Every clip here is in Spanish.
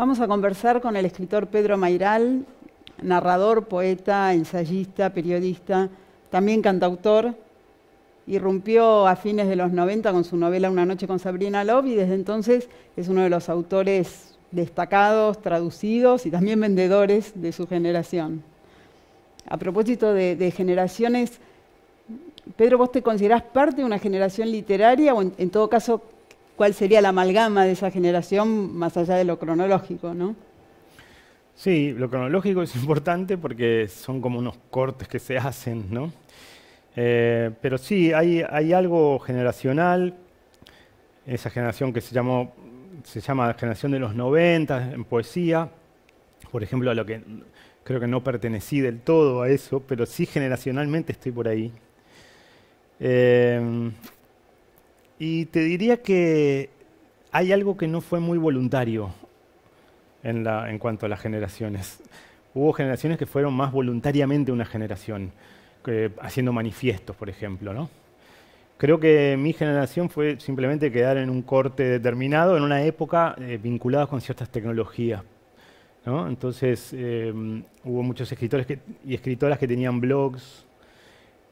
Vamos a conversar con el escritor Pedro Mairal, narrador, poeta, ensayista, periodista, también cantautor. Irrumpió a fines de los 90 con su novela Una noche con Sabrina Love y desde entonces es uno de los autores destacados, traducidos y también vendedores de su generación. A propósito de, generaciones, Pedro, ¿vos te considerás parte de una generación literaria o en todo caso cuál sería la amalgama de esa generación más allá de lo cronológico, ¿no? Sí, lo cronológico es importante porque son como unos cortes que se hacen, ¿no? Eh, pero sí, hay, algo generacional, esa generación que se, llamó, se llama generación de los 90 en poesía, por ejemplo, a lo que creo que no pertenecí del todo a eso, pero sí generacionalmente estoy por ahí. Eh, y te diría que hay algo que no fue muy voluntario en, cuanto a las generaciones. Hubo generaciones que fueron más voluntariamente una generación, haciendo manifiestos, por ejemplo. ¿no? Creo que mi generación fue simplemente quedar en un corte determinado, en una época eh, vinculada con ciertas tecnologías. ¿no? Entonces, eh, hubo muchos escritores y escritoras que tenían blogs,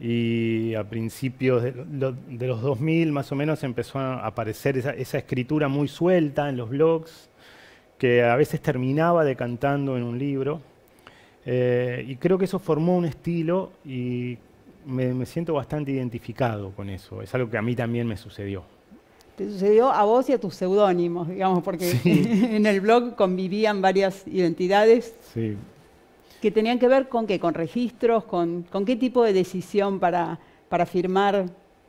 y a principios de, los 2000 más o menos empezó a aparecer esa, escritura muy suelta en los blogs, que a veces terminaba decantando en un libro. Eh, y creo que eso formó un estilo y me, siento bastante identificado con eso. Es algo que a mí también me sucedió. Te sucedió a vos y a tus seudónimos, digamos, porque en el blog convivían varias identidades. Sí que tenían que ver con qué, con registros, con, qué tipo de decisión para, firmar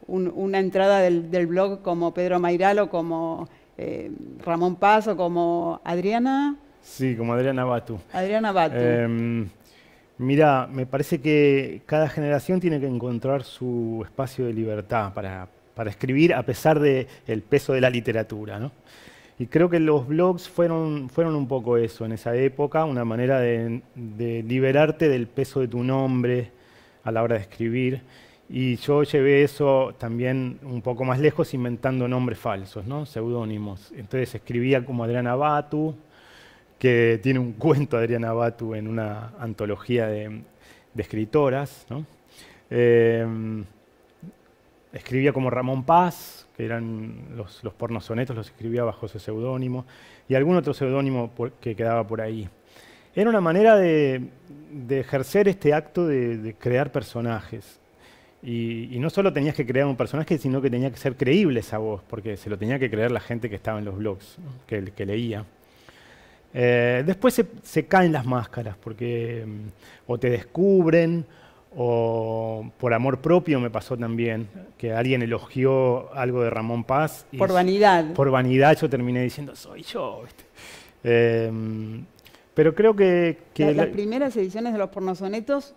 una entrada del, blog como Pedro Mairal o como eh, Ramón Paz o como Adriana. Sí, como Adriana Batu. Adriana Batu. Em, mira, me parece que cada generación tiene que encontrar su espacio de libertad para, escribir a pesar del peso de la literatura. ¿no? Y creo que los blogs fueron, fueron un poco eso en esa época, una manera de, liberarte del peso de tu nombre a la hora de escribir. Y yo llevé eso también un poco más lejos inventando nombres falsos, ¿no? seudónimos. Entonces escribía como Adriana Batu, que tiene un cuento Adriana Batu en una antología de, escritoras. ¿no? Eh, escribía como Ramón Paz, que eran los, los sonetos los escribía bajo ese seudónimo, y algún otro seudónimo que quedaba por ahí. Era una manera de, de ejercer este acto de, crear personajes. Y, no solo tenías que crear un personaje, sino que tenía que ser creíble esa voz, porque se lo tenía que creer la gente que estaba en los blogs, que, leía. Eh, después se, caen las máscaras, porque mm, o te descubren, o por amor propio me pasó también, que alguien elogió algo de Ramón Paz. por vanidad. Por vanidad yo terminé diciendo, soy yo. Em, pero creo que... las, primeras ediciones de los pornosonetos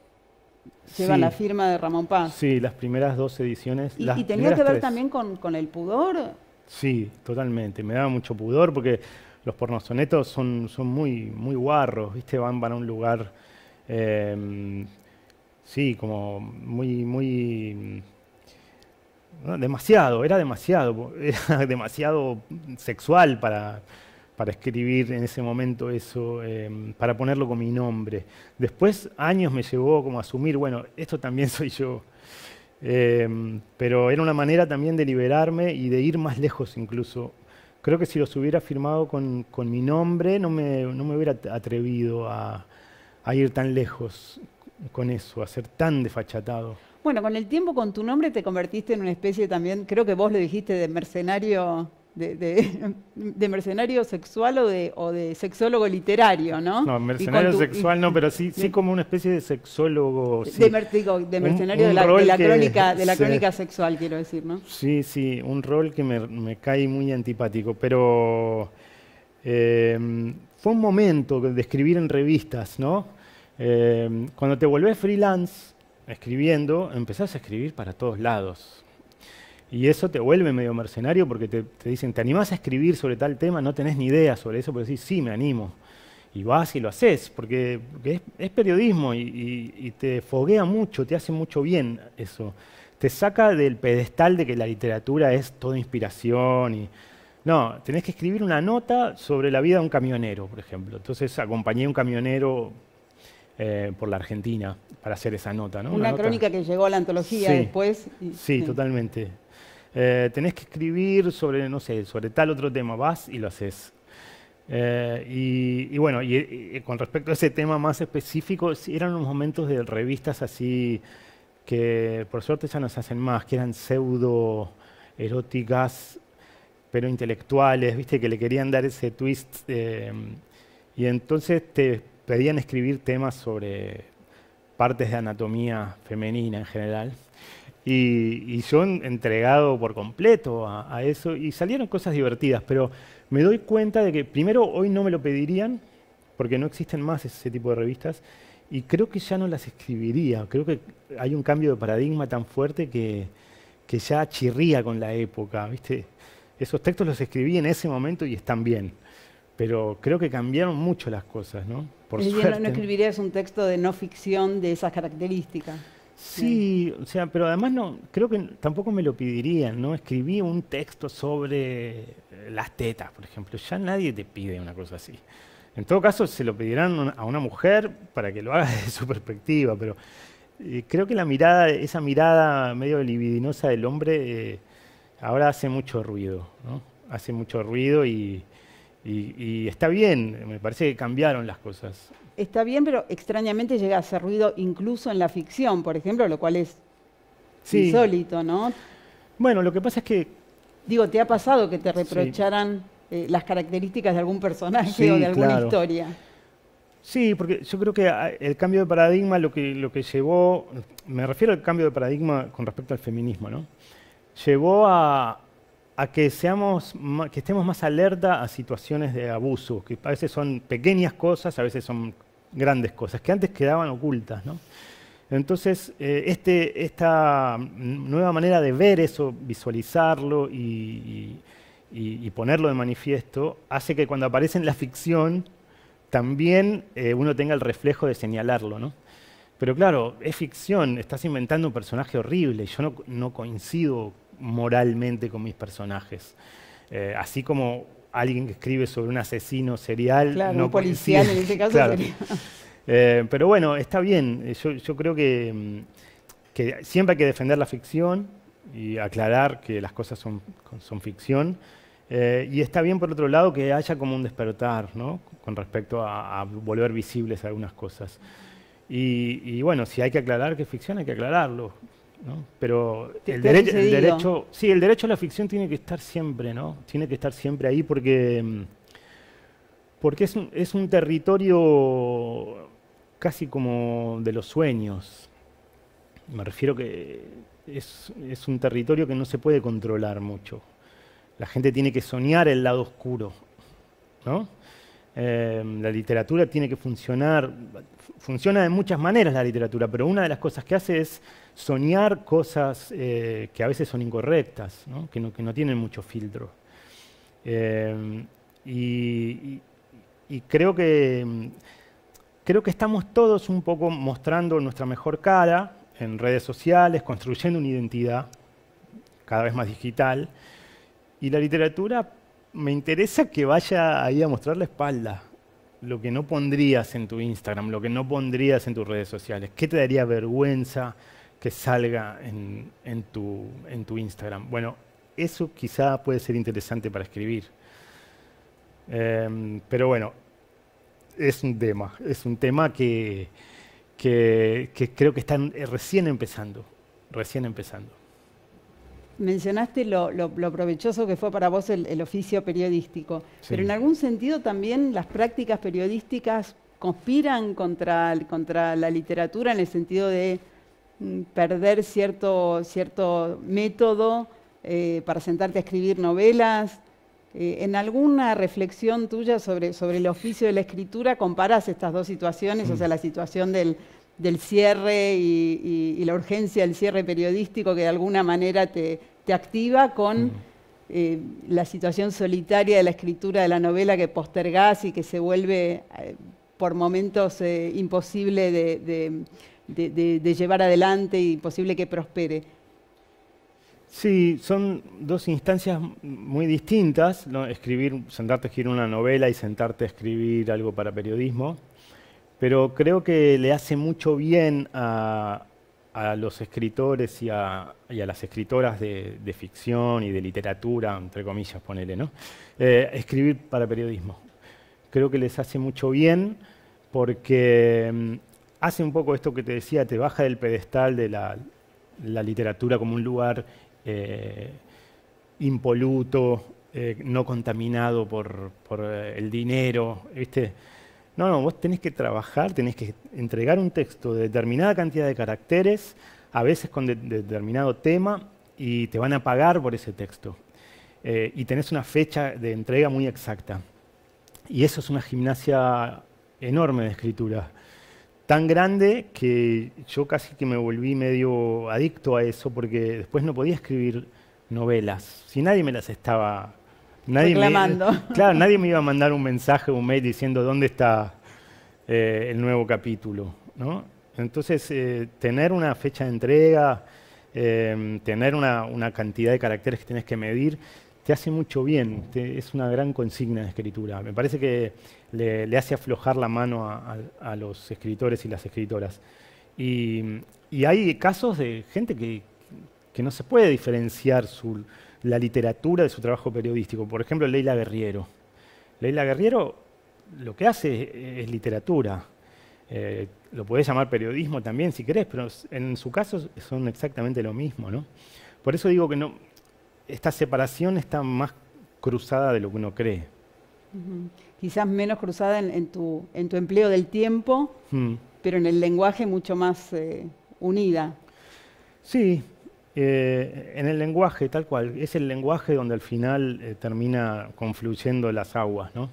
llevan la firma de Ramón Paz. Sí, las primeras dos ediciones. ¿Y, tenía que ver también con, el pudor? Sí, totalmente. Me daba mucho pudor porque los pornosonetos son, son muy, muy guarros, ¿viste? Van a un lugar... Em, Sí, como muy, muy... Mm, demasiado, era demasiado, era demasiado sexual para, para escribir en ese momento eso, em, para ponerlo con mi nombre. Después años me llevó como a asumir, bueno, esto también soy yo. Em, pero era una manera también de liberarme y de ir más lejos incluso. Creo que si los hubiera firmado con, mi nombre no me, no me hubiera atrevido a ir tan lejos con eso, a ser tan desfachatado? Bueno, con el tiempo, con tu nombre, te convertiste en una especie también, creo que vos lo dijiste, de mercenario, de, mercenario sexual o de, sexólogo literario, ¿no? No, mercenario sexual no, pero sí, sí como una especie de sexólogo. De, mercenario de, la, crónica, sexual, quiero decir, ¿no? Sí, sí, un rol que me, cae muy antipático, pero eh, fue un momento de escribir en revistas, ¿no? Em, cuando te volvés freelance escribiendo, empezás a escribir para todos lados. Y eso te vuelve medio mercenario porque te, dicen, ¿te animás a escribir sobre tal tema? No tenés ni idea sobre eso, pero decís, sí, me animo. Y vas y lo haces, porque, es, periodismo y, te foguea mucho, te hace mucho bien eso. Te saca del pedestal de que la literatura es toda inspiración. Y... No, tenés que escribir una nota sobre la vida de un camionero, por ejemplo. Entonces acompañé a un camionero eh, por la Argentina para hacer esa nota. ¿no? Una, crónica que llegó a la antología después. Sí, totalmente. Eh, tenés que escribir sobre, no sé, sobre tal otro tema, vas y lo haces. Eh, y, bueno, y, con respecto a ese tema más específico, eran unos momentos de revistas así que por suerte ya no se hacen más, que eran pseudo eróticas, pero intelectuales, viste, que le querían dar ese twist. y entonces te pedían escribir temas sobre partes de anatomía femenina en general. Y, y yo entregado por completo a, a, eso y salieron cosas divertidas, pero me doy cuenta de que primero hoy no me lo pedirían, porque no existen más ese tipo de revistas, y creo que ya no las escribiría, creo que hay un cambio de paradigma tan fuerte que, que ya chirría con la época, ¿viste? Esos textos los escribí en ese momento y están bien, pero creo que cambiaron mucho las cosas, ¿no? no, escribirías un texto de no ficción de esas características. Sí, o sea, pero además no, creo que tampoco me lo pedirían, ¿no? Escribí un texto sobre las tetas, por ejemplo. Ya nadie te pide una cosa así. En todo caso, se lo pedirán a una mujer para que lo haga desde su perspectiva, pero eh, creo que la mirada, esa mirada medio libidinosa del hombre, eh, ahora hace mucho ruido, Hace mucho ruido y y, está bien, me parece que cambiaron las cosas. Está bien, pero extrañamente llega a hacer ruido incluso en la ficción, por ejemplo, lo cual es insólito, ¿no? Bueno, lo que pasa es que... Digo, ¿te ha pasado que te reprocharan eh, las características de algún personaje o de alguna historia? Sí, porque yo creo que ah, el cambio de paradigma lo que, lo que llevó, me refiero al cambio de paradigma con respecto al feminismo, ¿no? Llevó a, a que, que estemos más alerta a situaciones de abuso, que a veces son pequeñas cosas, a veces son grandes cosas, que antes quedaban ocultas. Entonces, eh, este, esta nueva manera de ver eso, visualizarlo y, ponerlo de manifiesto, hace que cuando aparece en la ficción, también eh, uno tenga el reflejo de señalarlo. Pero claro, es ficción, estás inventando un personaje horrible, yo no, no coincido moralmente con mis personajes. Eh, así como alguien que escribe sobre un asesino serial. no policial en este caso eh, pero bueno, está bien. Yo, creo mm, que, siempre hay que defender la ficción y aclarar que las cosas son, ficción. Eh, y está bien, por otro lado, que haya como un despertar con respecto a, volver visibles algunas cosas. Y, y bueno, si hay que aclarar que es ficción, hay que aclararlo. Pero el, derecho, sí, el derecho a la ficción tiene que estar siempre, ¿no? Tiene que estar siempre ahí porque, mm, porque es, un, territorio casi como de los sueños. Me refiero que es, un territorio que no se puede controlar mucho. La gente tiene que soñar el lado oscuro, em, la literatura tiene que funcionar, funciona de muchas maneras la literatura, pero una de las cosas que hace es soñar cosas eh, que a veces son incorrectas, Que, no, tienen mucho filtro. Eh, y, creo que creo que estamos todos un poco mostrando nuestra mejor cara en redes sociales, construyendo una identidad cada vez más digital. Y la literatura me interesa que vaya ahí a mostrar la espalda, lo que no pondrías en tu Instagram, lo que no pondrías en tus redes sociales. ¿Qué te daría vergüenza? que salga en, tu, Instagram. Bueno, eso quizá puede ser interesante para escribir. Em, pero bueno, es un tema, es un tema que, creo que están eh, recién empezando, recién empezando. Mencionaste lo, lo, provechoso que fue para vos el, oficio periodístico, pero en algún sentido también las prácticas periodísticas conspiran contra, contra la literatura en el sentido de Mm, perder cierto, cierto método eh, para sentarte a escribir novelas. Eh, en alguna reflexión tuya sobre, sobre el oficio de la escritura, comparas estas dos situaciones, o sea, la situación del, cierre y, la urgencia del cierre periodístico que de alguna manera te, activa con... Eh, la situación solitaria de la escritura de la novela que postergás y que se vuelve por momentos imposible de, de, llevar adelante y posible que prospere. Sí, son dos instancias muy distintas, ¿no? escribir, sentarte a escribir una novela y sentarte a escribir algo para periodismo, pero creo que le hace mucho bien a, los escritores y a, las escritoras de, ficción y de literatura, entre comillas, ponele, ¿no? Eh, escribir para periodismo. Creo que les hace mucho bien porque mm, hace un poco esto que te decía, te baja del pedestal de la, literatura como un lugar eh, impoluto, eh, no contaminado por, eh, el dinero, ¿viste? No, no, vos tenés que trabajar, tenés que entregar un texto de determinada cantidad de caracteres, a veces con determinado tema, y te van a pagar por ese texto. y tenés una fecha de entrega muy exacta. Y eso es una gimnasia enorme de escritura tan grande que yo casi que me volví medio adicto a eso porque después no podía escribir novelas, si nadie me las estaba nadie reclamando. Me, claro, nadie me iba a mandar un mensaje, un mail diciendo dónde está eh, el nuevo capítulo, Entonces, eh, tener una fecha de entrega, em, tener una, cantidad de caracteres que tenés que medir, te hace mucho bien, es una gran consigna de escritura. Me parece que le, hace aflojar la mano a, los escritores y las escritoras. Y, hay casos de gente que, no se puede diferenciar la literatura de su trabajo periodístico. Por ejemplo, Leila Guerriero. Leila Guerriero lo que hace es, literatura. Eh, lo podés llamar periodismo también si querés, pero en su caso son exactamente lo mismo. Por eso digo que esta separación está más cruzada de lo que uno cree. Quizás menos cruzada en, tu, en tu empleo del tiempo, hmm. pero en el lenguaje mucho más eh, unida. Sí, eh, en el lenguaje, tal cual. Es el lenguaje donde al final eh, termina confluyendo las aguas. ¿no?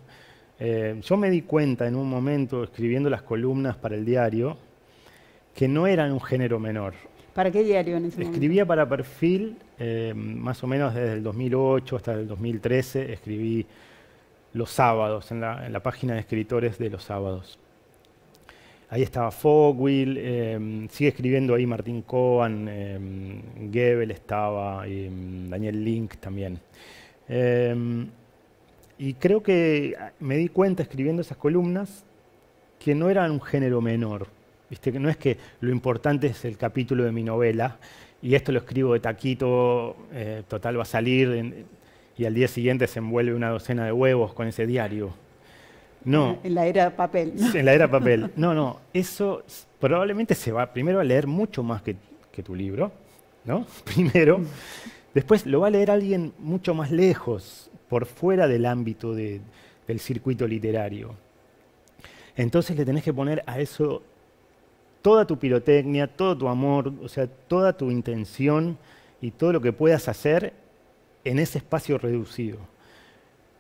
yo me di cuenta en un momento, escribiendo las columnas para el diario, que no eran un género menor. ¿Para qué diario en ese Escribía para Perfil, más o menos desde el 2008 hasta el 2013, escribí los sábados, en la, página de escritores de los sábados. Ahí estaba Fogwill, em, sigue escribiendo ahí Martín Cohen, eh, em, Gebel estaba, y em, Daniel Link también. y creo que ah, me di cuenta escribiendo esas columnas que no eran un género menor. ¿viste? Que no es que lo importante es el capítulo de mi novela y esto lo escribo de taquito, eh, total va a salir y al día siguiente se envuelve una docena de huevos con ese diario. No. En la era papel. En la era papel. No, no. Eso probablemente se va primero a leer mucho más que, tu libro, ¿no? Primero. Después lo va a leer alguien mucho más lejos, por fuera del ámbito del circuito literario. Entonces le tenés que poner a eso toda tu pirotecnia, todo tu amor, o sea, toda tu intención y todo lo que puedas hacer en ese espacio reducido.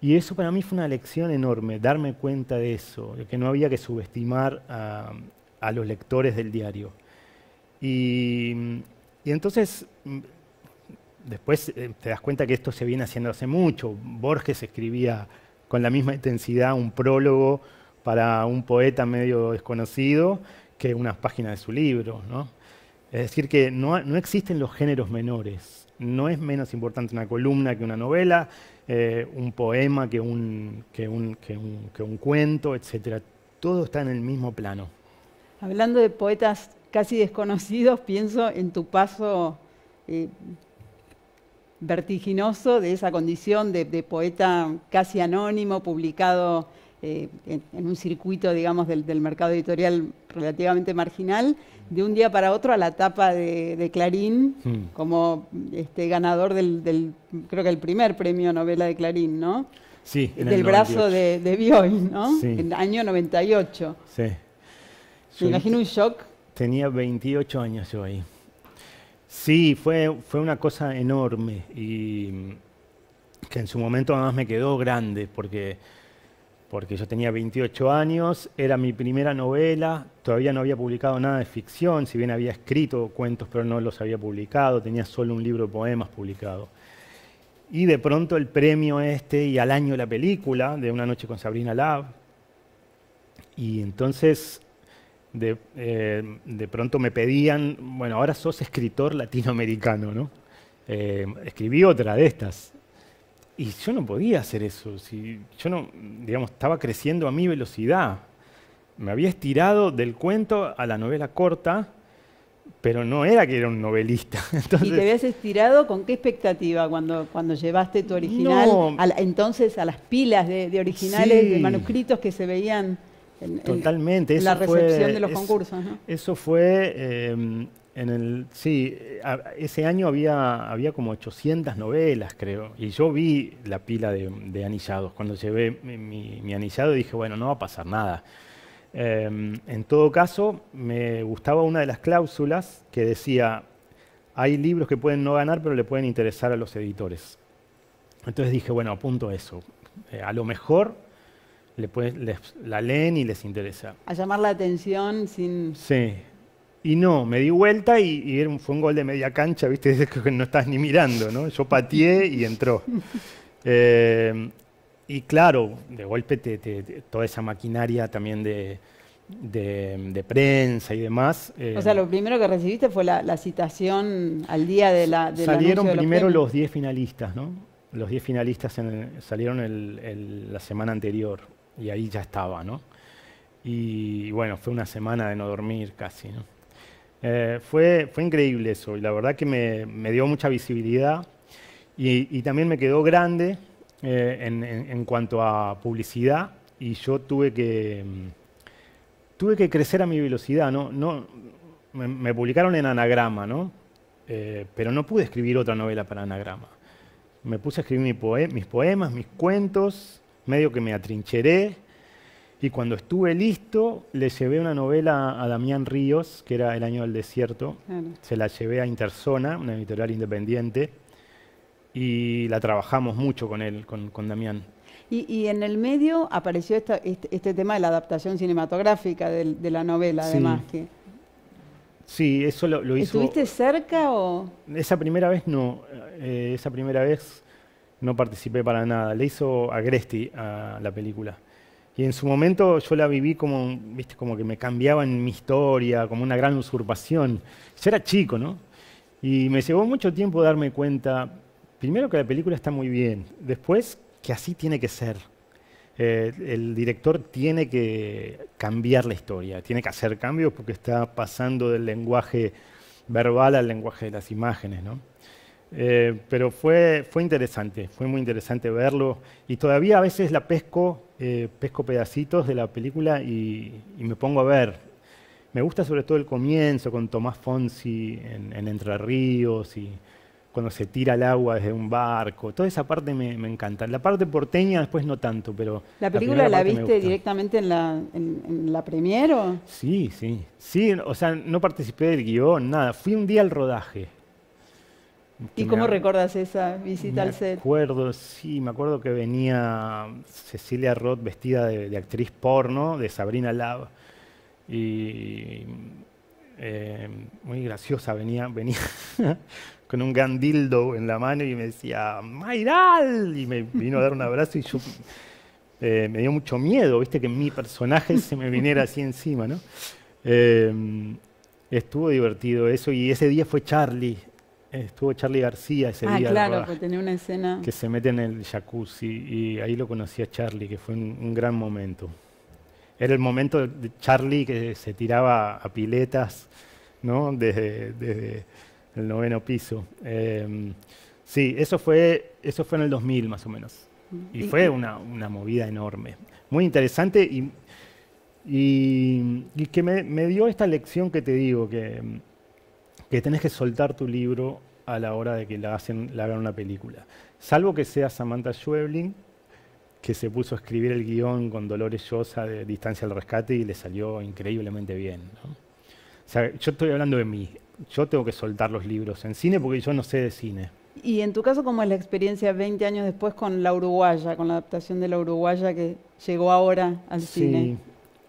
Y eso para mí fue una lección enorme, darme cuenta de eso, de que no había que subestimar a, los lectores del diario. Y, entonces, mm, después eh, te das cuenta que esto se viene haciendo hace mucho. Borges escribía con la misma intensidad un prólogo para un poeta medio desconocido que unas páginas de su libro. ¿no? Es decir, que no existen los géneros menores no es menos importante una columna que una novela, eh, un poema que un, que, un, cuento, etc. Todo está en el mismo plano. Hablando de poetas casi desconocidos, pienso en tu paso eh, vertiginoso de esa condición de poeta casi anónimo, publicado eh, en, un circuito, digamos, del, mercado editorial relativamente marginal, de un día para otro a la tapa de, Clarín, hmm. como este, ganador del, creo que el primer premio novela de Clarín, ¿no? Sí, Del brazo de, de Bioy, ¿no? En el año 98. Sí. Me imagino un shock. Tenía 28 años yo ahí. Sí, fue, fue una cosa enorme y mm, que en su momento nada más me quedó grande porque porque yo tenía 28 años, era mi primera novela, todavía no había publicado nada de ficción, si bien había escrito cuentos, pero no los había publicado, tenía solo un libro de poemas publicado. Y de pronto el premio este y al año la película de Una noche con Sabrina Lab. Y entonces de, eh, pronto me pedían, bueno, ahora sos escritor latinoamericano, ¿no? Eh, escribí otra de estas, y yo no podía hacer eso. Si yo no, digamos, estaba creciendo a mi velocidad. Me había estirado del cuento a la novela corta, pero no era que era un novelista. Entonces, ¿Y te habías estirado con qué expectativa cuando, cuando llevaste tu original? entonces a las pilas de, originales, de manuscritos que se veían en, en, la recepción de los concursos. Eso fue em, el, sí, ese año había, había como 800 novelas, creo. Y yo vi la pila de, anillados. Cuando llevé mi, anillado dije, bueno, no va a pasar nada. Em, en todo caso, me gustaba una de las cláusulas que decía, hay libros que pueden no ganar, pero le pueden interesar a los editores. Entonces dije, bueno, apunto eso. Eh, a lo mejor la leen y les interesa. A llamar la atención sin... Sí, y no, me di vuelta y, fue un gol de media cancha, viste, que no estás ni mirando, ¿no? Yo pateé y entró. Eh, y claro, de golpe toda esa maquinaria también de, prensa y demás. Eh, o sea, lo primero que recibiste fue la, citación al día de la... salieron primero los 10 finalistas, ¿no? Los 10 finalistas salieron la semana anterior y ahí ya estaba, ¿no? y bueno, fue una semana de no dormir casi, ¿no? Eh, fue, fue increíble eso y la verdad que me, dio mucha visibilidad y, también me quedó grande eh, en, cuanto a publicidad y yo tuve que, mm, tuve que crecer a mi velocidad. ¿no? No, me, publicaron en Anagrama, ¿no? Eh, pero no pude escribir otra novela para Anagrama. Me puse a escribir mi mis poemas, mis cuentos, medio que me atrincheré y cuando estuve listo, le llevé una novela a Damián Ríos, que era El año del desierto. Se la llevé a Interzona, una editorial independiente, y la trabajamos mucho con él, con, Damián. Y, en el medio apareció este, este, tema de la adaptación cinematográfica de, la novela, además. Sí. Que... eso lo, lo hizo. ¿Estuviste cerca o...? Esa primera vez no. Eh, esa primera vez no participé para nada. Le hizo Agresti a la película. Y en su momento yo la viví como, ¿viste? como que me cambiaba en mi historia, como una gran usurpación. Yo era chico, ¿no? Y me llevó mucho tiempo darme cuenta, primero que la película está muy bien, después que así tiene que ser. Eh, el director tiene que cambiar la historia, tiene que hacer cambios porque está pasando del lenguaje verbal al lenguaje de las imágenes, ¿no? Eh, pero fue, fue interesante, fue muy interesante verlo y todavía a veces la pesco eh, pesco pedacitos de la película y, me pongo a ver. Me gusta sobre todo el comienzo con Tomás Fonsi en, Entre Ríos y cuando se tira el agua desde un barco. Toda esa parte me, encanta. La parte porteña después no tanto, pero... ¿La película la, viste directamente en la, en, la premier o...? Sí, sí. Sí, o sea, no participé del guión, nada. Fui un día al rodaje ¿Y cómo recuerdas esa visita al set? Acuerdo, sí, me acuerdo que venía Cecilia Roth vestida de, actriz porno de Sabrina Lab. Y eh, muy graciosa, venía, venía con un gandildo en la mano y me decía, ¡Mairal! Y me vino a dar un abrazo y yo eh, me dio mucho miedo, viste, que mi personaje se me viniera así encima, ¿no? Eh, estuvo divertido eso y ese día fue Charlie, estuvo Charlie García ese ah, día. Claro, porque tenía una escena. Que se mete en el jacuzzi y ahí lo conocí a Charlie, que fue un, gran momento. Era el momento de Charlie que se tiraba a piletas, ¿no? Desde, el noveno piso. Em, sí, eso fue, eso fue en el 2000 más o menos. Mm. Y, fue una, movida enorme. Muy interesante y, y, que me dio esta lección que te digo, que em, que tenés que soltar tu libro a la hora de que la, hacen, la hagan una película. Salvo que sea Samantha Schweblin, que se puso a escribir el guión con Dolores Llosa de Distancia al Rescate y le salió increíblemente bien. O sea, yo estoy hablando de mí. Yo tengo que soltar los libros en cine porque yo no sé de cine. Y en tu caso, ¿cómo es la experiencia 20 años después con La Uruguaya, con la adaptación de La Uruguaya que llegó ahora al cine?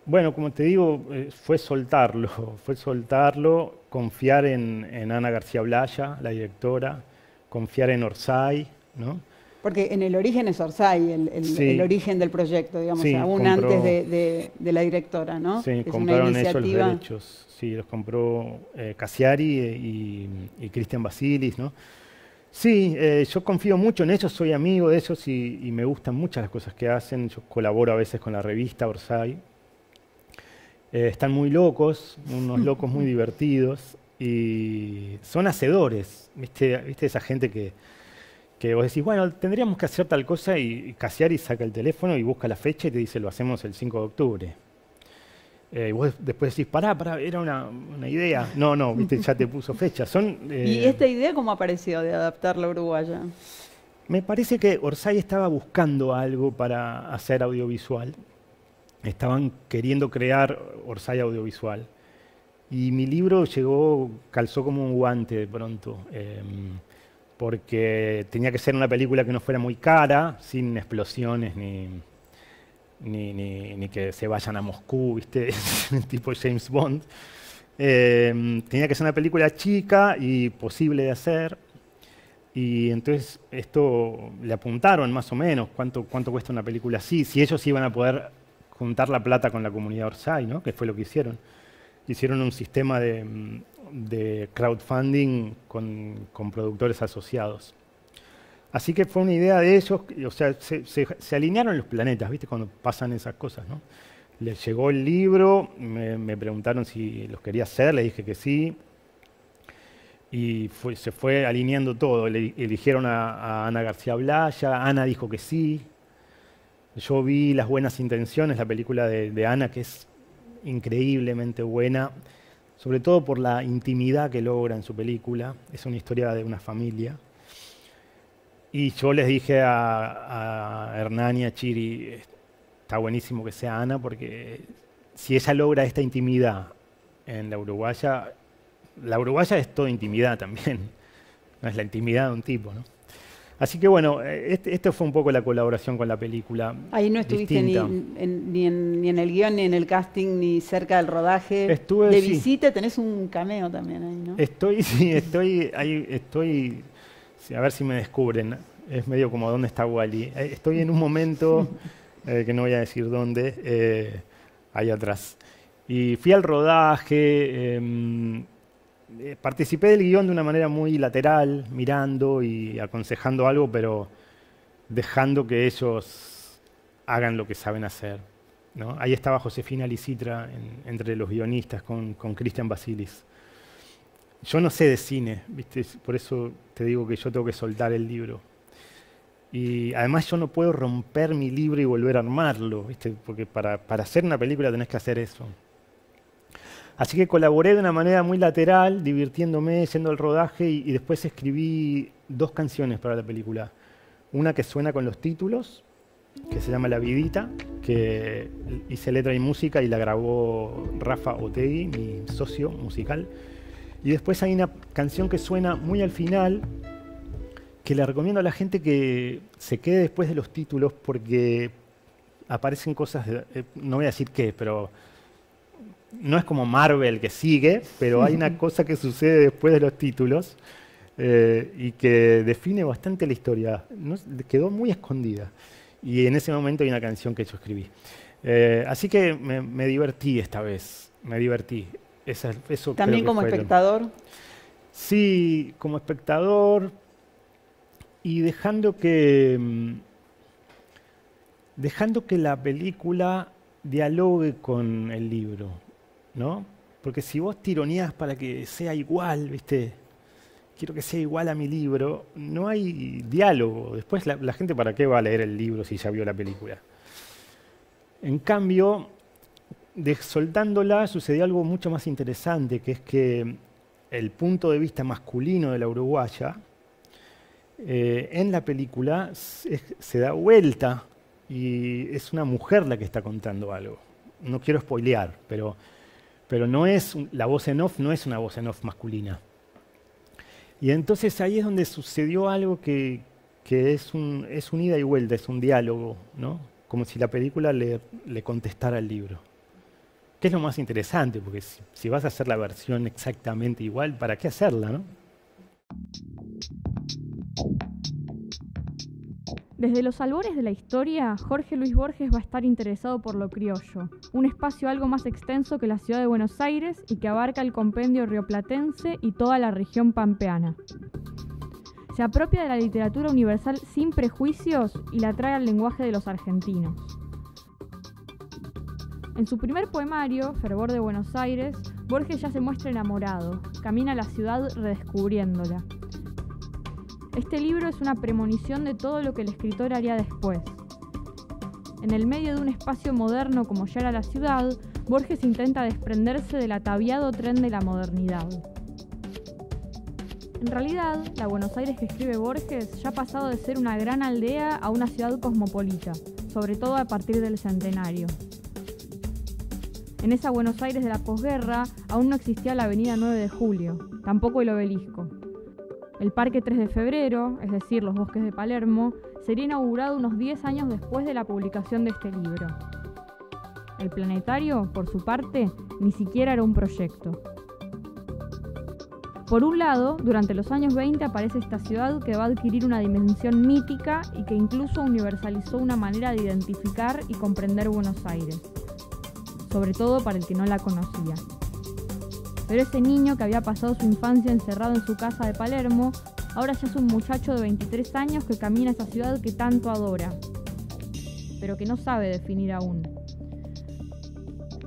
Bueno, como te digo, eh, fue soltarlo, fue soltarlo, confiar en, Ana García Blaya, la directora, confiar en Orsay, ¿no? Porque en el origen es Orsay, el, el, origen del proyecto, digamos, aún antes de, la directora, ¿no? Sí, compraron ellos los derechos, sí, los compró eh, y, Cristian Basilis, ¿no? Sí, eh, yo confío mucho en ellos, soy amigo de ellos y, y, me gustan muchas las cosas que hacen. Yo colaboro a veces con la revista Orsay, eh, están muy locos, unos locos muy divertidos y son hacedores. ¿Viste, esa gente que, que vos decís, bueno, tendríamos que hacer tal cosa y, y y saca el teléfono y busca la fecha y te dice, lo hacemos el 5 de octubre. Eh, y vos después decís, pará, pará, era una, idea. No, no, ¿viste? ya te puso fecha. Son, ¿Y eh, esta idea cómo ha apareció de adaptar a Uruguaya? Me parece que Orsay estaba buscando algo para hacer audiovisual estaban queriendo crear Orsay Audiovisual. Y mi libro llegó, calzó como un guante de pronto, em, porque tenía que ser una película que no fuera muy cara, sin explosiones ni, ni, que se vayan a Moscú, ¿viste? tipo James Bond. Em, tenía que ser una película chica y posible de hacer. Y entonces esto le apuntaron más o menos cuánto, cuánto cuesta una película así, si ellos iban a poder juntar la plata con la comunidad Orsay, ¿no? que fue lo que hicieron. Hicieron un sistema de, mm, crowdfunding con, productores asociados. Así que fue una idea de ellos, o sea, se, alinearon los planetas, ¿viste? Cuando pasan esas cosas, ¿no? Les llegó el libro, me, preguntaron si los quería hacer, le dije que sí. Y se fue alineando todo. Le eligieron a Ana García Blaya, Ana dijo que sí, yo vi Las Buenas Intenciones, la película de, Ana, que es increíblemente buena, sobre todo por la intimidad que logra en su película. Es una historia de una familia. Y yo les dije a, a Hernán y a Chiri, está buenísimo que sea Ana, porque si ella logra esta intimidad en la uruguaya, la uruguaya es toda intimidad también, no es la intimidad de un tipo, ¿no? Así que bueno, eh, este, esto fue un poco la colaboración con la película. Ahí no estuviste ni en, ni, en, el guión, ni en el casting, ni cerca del rodaje. Estuve, de visita tenés un cameo también ahí, ¿no? Estoy, sí, estoy, ahí, estoy, a ver si me descubren. Es medio como dónde está Wally. Eh, estoy en un momento, eh, que no voy a decir dónde, ahí atrás. Y fui al rodaje, em, eh, participé del guión de una manera muy lateral, mirando y aconsejando algo, pero dejando que ellos hagan lo que saben hacer. Ahí estaba Josefina Licitra entre los guionistas con Christian Basilis. Yo no sé de cine, ¿viste? por eso te digo que yo tengo que soltar el libro. Y además yo no puedo romper mi libro y volver a armarlo, porque para, para hacer una película tenés que hacer eso. Así que colaboré de una manera muy lateral, divirtiéndome, yendo el rodaje y, después escribí dos canciones para la película. Una que suena con los títulos, que se llama La Vidita, que hice letra y música y la grabó Rafa Otegui, mi socio musical. Y después hay una canción que suena muy al final, que le recomiendo a la gente que se quede después de los títulos porque aparecen cosas, eh, no voy a decir qué, pero no es como Marvel que sigue, pero hay una cosa que sucede después de los títulos eh, y que define bastante la historia. quedó muy escondida. Y en ese momento hay una canción que yo escribí. Eh, así que me, divertí esta vez, me divertí. eso ¿También como espectador? Sí, como espectador y dejando que, mm, dejando que la película dialogue con el libro. ¿no? Porque si vos tironeás para que sea igual, ¿viste? Quiero que sea igual a mi libro, no hay diálogo. Después la, gente para qué va a leer el libro si ya vio la película. En cambio, de, sucedió algo mucho más interesante, que es que el punto de vista masculino de la uruguaya eh, en la película se, da vuelta y es una mujer la que está contando algo. No quiero spoilear, pero pero no es la voz en off no es una voz en off masculina. Y entonces ahí es donde sucedió algo que, es, un, ida y vuelta, es un diálogo, ¿no? como si la película le, contestara al libro. Que es lo más interesante, porque si, si, vas a hacer la versión exactamente igual, ¿para qué hacerla? ¿no? Desde los albores de la historia, Jorge Luis Borges va a estar interesado por lo criollo, un espacio algo más extenso que la ciudad de Buenos Aires y que abarca el compendio rioplatense y toda la región pampeana. Se apropia de la literatura universal sin prejuicios y la trae al lenguaje de los argentinos. En su primer poemario, Fervor de Buenos Aires, Borges ya se muestra enamorado, camina a la ciudad redescubriéndola. Este libro es una premonición de todo lo que el escritor haría después. En el medio de un espacio moderno como ya era la ciudad, Borges intenta desprenderse del ataviado tren de la modernidad. En realidad, la Buenos Aires que escribe Borges ya ha pasado de ser una gran aldea a una ciudad cosmopolita, sobre todo a partir del centenario. En esa Buenos Aires de la posguerra aún no existía la Avenida 9 de Julio, tampoco el obelisco. El Parque 3 de Febrero, es decir, los bosques de Palermo, sería inaugurado unos 10 años después de la publicación de este libro. El planetario, por su parte, ni siquiera era un proyecto. Por un lado, durante los años 20 aparece esta ciudad que va a adquirir una dimensión mítica y que incluso universalizó una manera de identificar y comprender Buenos Aires, sobre todo para el que no la conocía. Pero ese niño que había pasado su infancia encerrado en su casa de Palermo, ahora ya es un muchacho de 23 años que camina a esa ciudad que tanto adora, pero que no sabe definir aún.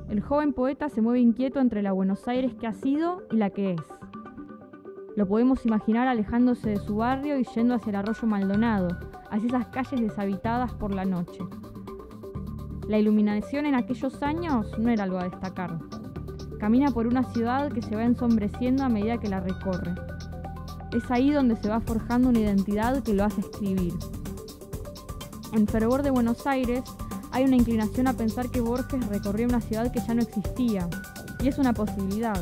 El joven poeta se mueve inquieto entre la Buenos Aires que ha sido y la que es. Lo podemos imaginar alejándose de su barrio y yendo hacia el arroyo Maldonado, hacia esas calles deshabitadas por la noche. La iluminación en aquellos años no era algo a destacar. Camina por una ciudad que se va ensombreciendo a medida que la recorre. Es ahí donde se va forjando una identidad que lo hace escribir. En Fervor de Buenos Aires hay una inclinación a pensar que Borges recorrió una ciudad que ya no existía, y es una posibilidad.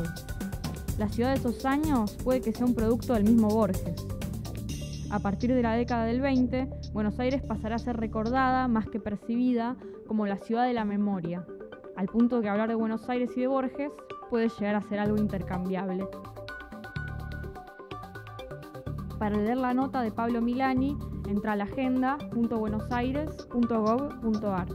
La ciudad de esos años puede que sea un producto del mismo Borges. A partir de la década del 20, Buenos Aires pasará a ser recordada, más que percibida, como la ciudad de la memoria, al punto de hablar de Buenos Aires y de Borges puede llegar a ser algo intercambiable. Para leer la nota de Pablo Milani, entra a la agenda.buenosaires.gov.ar.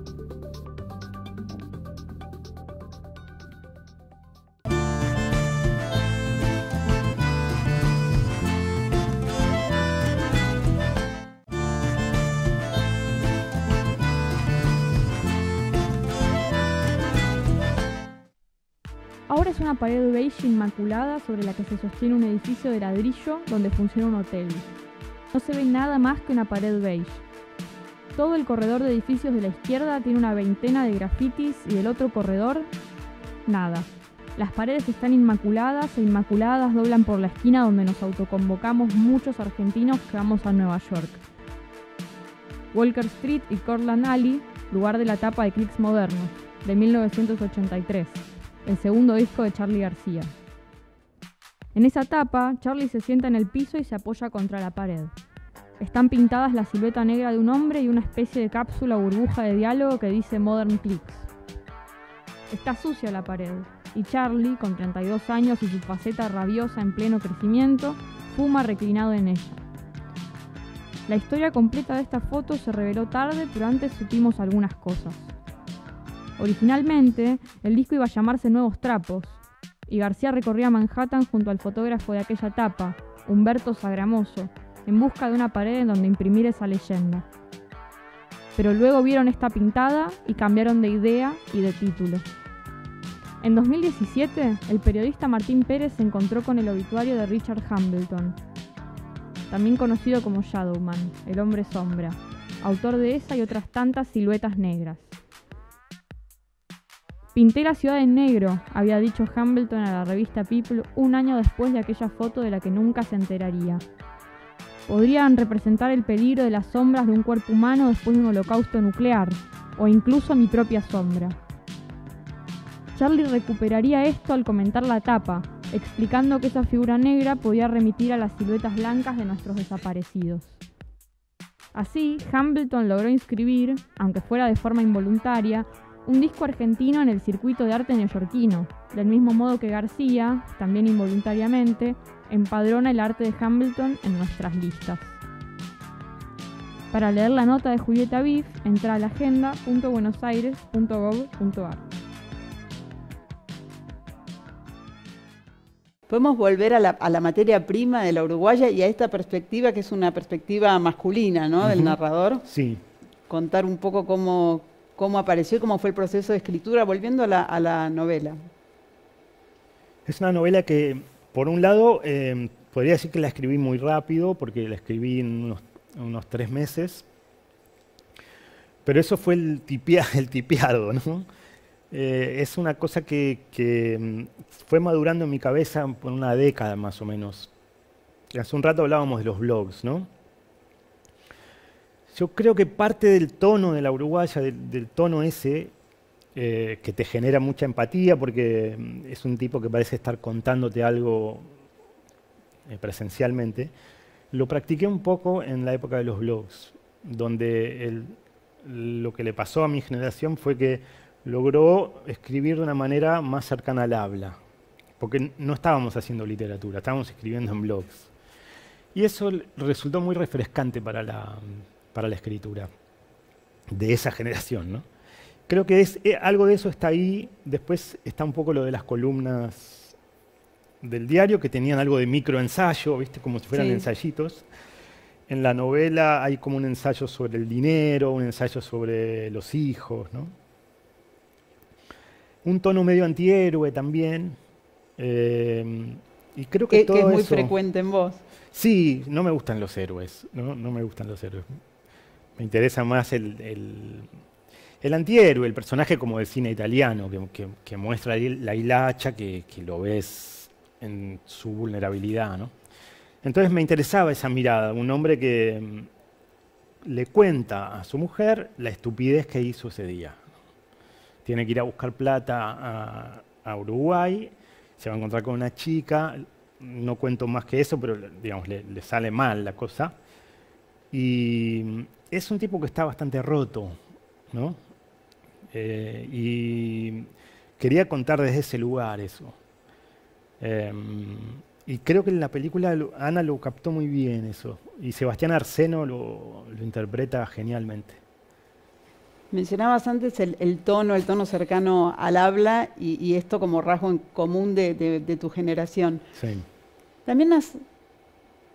es una pared beige inmaculada sobre la que se sostiene un edificio de ladrillo donde funciona un hotel. No se ve nada más que una pared beige. Todo el corredor de edificios de la izquierda tiene una veintena de grafitis y el otro corredor, nada. Las paredes están inmaculadas e inmaculadas doblan por la esquina donde nos autoconvocamos muchos argentinos que vamos a Nueva York. Walker Street y Cortland Alley, lugar de la etapa de clics Modernos, de 1983 el segundo disco de Charlie García. En esa etapa, Charlie se sienta en el piso y se apoya contra la pared. Están pintadas la silueta negra de un hombre y una especie de cápsula o burbuja de diálogo que dice Modern Clicks. Está sucia la pared, y Charlie, con 32 años y su faceta rabiosa en pleno crecimiento, fuma reclinado en ella. La historia completa de esta foto se reveló tarde, pero antes supimos algunas cosas. Originalmente, el disco iba a llamarse Nuevos Trapos, y García recorría Manhattan junto al fotógrafo de aquella etapa, Humberto Sagramoso, en busca de una pared en donde imprimir esa leyenda. Pero luego vieron esta pintada y cambiaron de idea y de título. En 2017, el periodista Martín Pérez se encontró con el obituario de Richard Hambleton, también conocido como Shadowman, el hombre sombra, autor de esa y otras tantas siluetas negras. Pinté la ciudad en negro, había dicho Hambleton a la revista People un año después de aquella foto de la que nunca se enteraría. Podrían representar el peligro de las sombras de un cuerpo humano después de un holocausto nuclear, o incluso mi propia sombra. Charlie recuperaría esto al comentar la tapa, explicando que esa figura negra podía remitir a las siluetas blancas de nuestros desaparecidos. Así, Hambleton logró inscribir, aunque fuera de forma involuntaria, un disco argentino en el circuito de arte neoyorquino, del mismo modo que García, también involuntariamente, empadrona el arte de Hamilton en nuestras listas. Para leer la nota de Julieta Biff, entra a la agenda.buenosaires.gov.ar. Podemos volver a la, materia prima de la uruguaya y a esta perspectiva que es una perspectiva masculina, ¿no? Del narrador. Sí. Contar un poco cómo, cómo apareció y cómo fue el proceso de escritura, volviendo a la, novela. Es una novela que, por un lado, eh, podría decir que la escribí muy rápido, porque la escribí en unos, tres meses, pero eso fue el, tipiado, tipeado, ¿no? Eh, es una cosa que, que, mm, fue madurando en mi cabeza por una década más o menos. Hace un rato hablábamos de los blogs, ¿no? Yo creo que parte del tono de la uruguaya, del, tono ese, eh, que te genera mucha empatía, porque mm, es un tipo que parece estar contándote algo eh, presencialmente, lo practiqué un poco en la época de los blogs, donde lo que le pasó a mi generación fue que logró escribir de una manera más cercana al habla, porque no estábamos haciendo literatura, estábamos escribiendo en blogs. Y eso resultó muy refrescante para la, para la escritura de esa generación. ¿no? Creo que es, eh, algo de eso está ahí. Después está un poco lo de las columnas del diario, que tenían algo de microensayo, ¿viste? como si fueran ensayitos. En la novela hay como un ensayo sobre el dinero, un ensayo sobre los hijos. ¿no? Un tono medio antihéroe también. Em, y creo que, todo que es muy frecuente en vos. Sí, no me gustan los héroes. No, no me gustan los héroes me interesa más el, el, el, antihéroe, el personaje como del cine italiano, que, muestra la hilacha, que, lo ves en su vulnerabilidad. Entonces me interesaba esa mirada, un hombre que mm, le cuenta a su mujer la estupidez que hizo ese día. Tiene que ir a buscar plata a, Uruguay, se va a encontrar con una chica, no cuento más que eso, pero digamos, le, le sale mal la cosa. Y mm, es un tipo que está bastante roto, ¿no? Eh, y quería contar desde ese lugar eso. Eh, y creo que en la película Ana lo captó muy bien eso. Y Sebastián Arseno lo, interpreta genialmente. Mencionabas antes el, tono, el tono cercano al habla y, esto como rasgo en común de, de tu generación. Sí. También has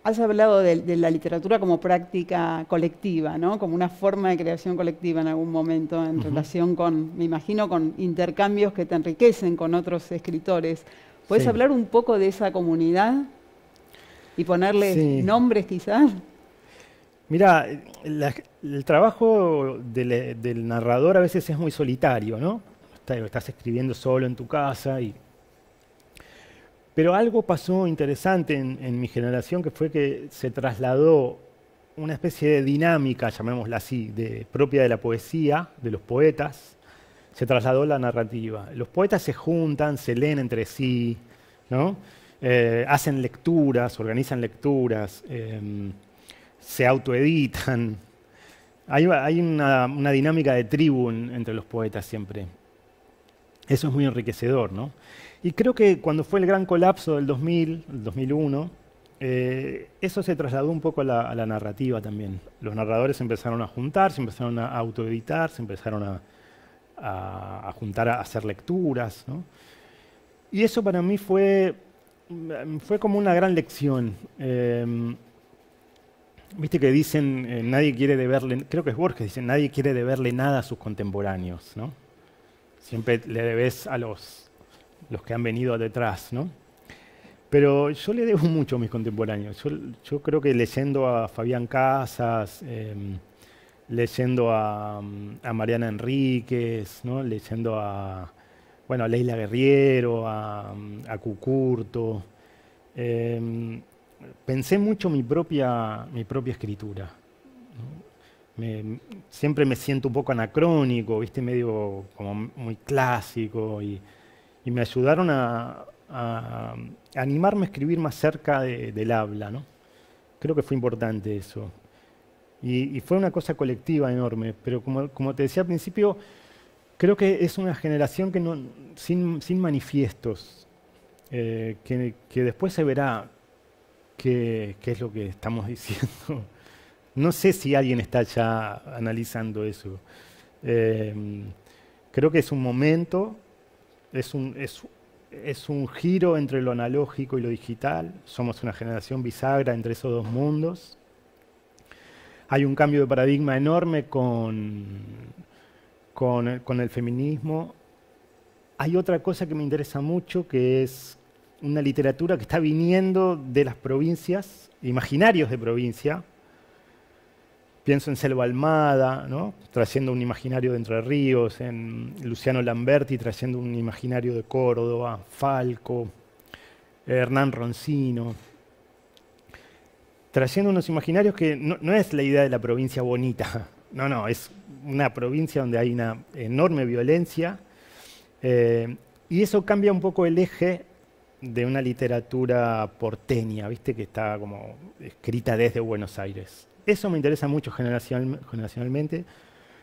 has hablado de, la literatura como práctica colectiva, ¿no? como una forma de creación colectiva en algún momento en relación con, me imagino, con intercambios que te enriquecen con otros escritores. ¿Puedes hablar un poco de esa comunidad y ponerle nombres quizás? Mira, el trabajo del, del narrador a veces es muy solitario, ¿no? Estás escribiendo solo en tu casa y pero algo pasó interesante en, mi generación que fue que se trasladó una especie de dinámica, llamémosla así, propia de la poesía, de los poetas, se trasladó la narrativa. Los poetas se juntan, se leen entre sí, eh, hacen lecturas, organizan lecturas, em, se autoeditan. Hay, una, dinámica de tribu entre los poetas siempre. Eso es muy enriquecedor, ¿no? Y creo que cuando fue el gran colapso del 2000, el 2001, eh, eso se trasladó un poco a la, narrativa también. Los narradores empezaron a juntar, se empezaron a autoeditar, se empezaron a, juntar a hacer lecturas. ¿no? Y eso para mí fue, fue como una gran lección. Em, viste que dicen, eh, nadie quiere deberle, creo que es Borges, dicen, nadie quiere deberle nada a sus contemporáneos, ¿no? Siempre le debes a los los que han venido detrás, ¿no? Pero yo le debo mucho a mis contemporáneos. Yo, creo que leyendo a Fabián Casas, em, leyendo a, Mariana Enríquez, leyendo a, bueno, Leila Guerriero, a, a Cucurto, em, pensé mucho mi propia, mi propia escritura. siempre me siento un poco anacrónico, ¿viste? medio como muy clásico y y me ayudaron a, animarme a escribir más cerca del habla. ¿no? Creo que fue importante eso. Y, fue una cosa colectiva enorme, pero como, como, te decía al principio, creo que es una generación que no, sin, sin manifiestos, eh, que, que, después se verá qué es lo que estamos diciendo. No sé si alguien está ya analizando eso. Eh, creo que es un momento es un, giro entre lo analógico y lo digital. Somos una generación bisagra entre esos dos mundos. Hay un cambio de paradigma enorme con, con el feminismo. Hay otra cosa que me interesa mucho, que es una literatura que está viniendo de las provincias, imaginarios de provincia, Pienso en Selva Almada, ¿no? trayendo un imaginario de Entre Ríos, en Luciano Lamberti trayendo un imaginario de Córdoba, Falco, Hernán Roncino, trayendo unos imaginarios que no, es la idea de la provincia bonita, no, no, es una provincia donde hay una enorme violencia eh, y eso cambia un poco el eje de una literatura porteña, viste que está como escrita desde Buenos Aires. Eso me interesa mucho generacionalmente.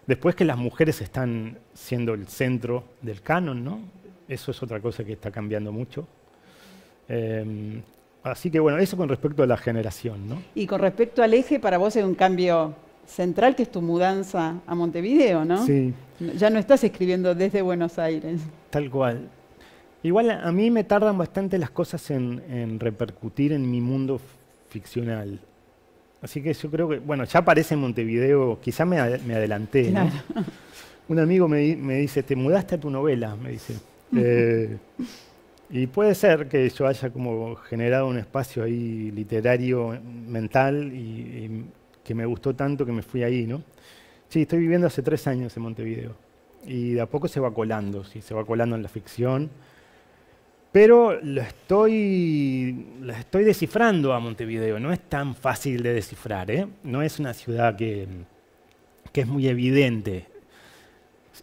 Después que las mujeres están siendo el centro del canon, ¿no? Eso es otra cosa que está cambiando mucho. Em, así que bueno, eso con respecto a la generación, Y con respecto al eje, para vos es un cambio central que es tu mudanza a Montevideo, ¿no? Sí. Ya no estás escribiendo desde Buenos Aires. Tal cual. Igual a mí me tardan bastante las cosas en repercutir en mi mundo ficcional. Así que yo creo que, bueno, ya aparece en Montevideo, quizá me, adelanté. Un amigo me, dice, te mudaste a tu novela, me dice. Eh, y puede ser que yo haya como generado un espacio ahí literario, mental, y, que me gustó tanto que me fui ahí, ¿no? Sí, estoy viviendo hace tres años en Montevideo. Y de a poco se va colando, sí, se va colando en la ficción pero lo estoy, estoy descifrando a Montevideo. No es tan fácil de descifrar, ¿eh? no es una ciudad que, que es muy evidente.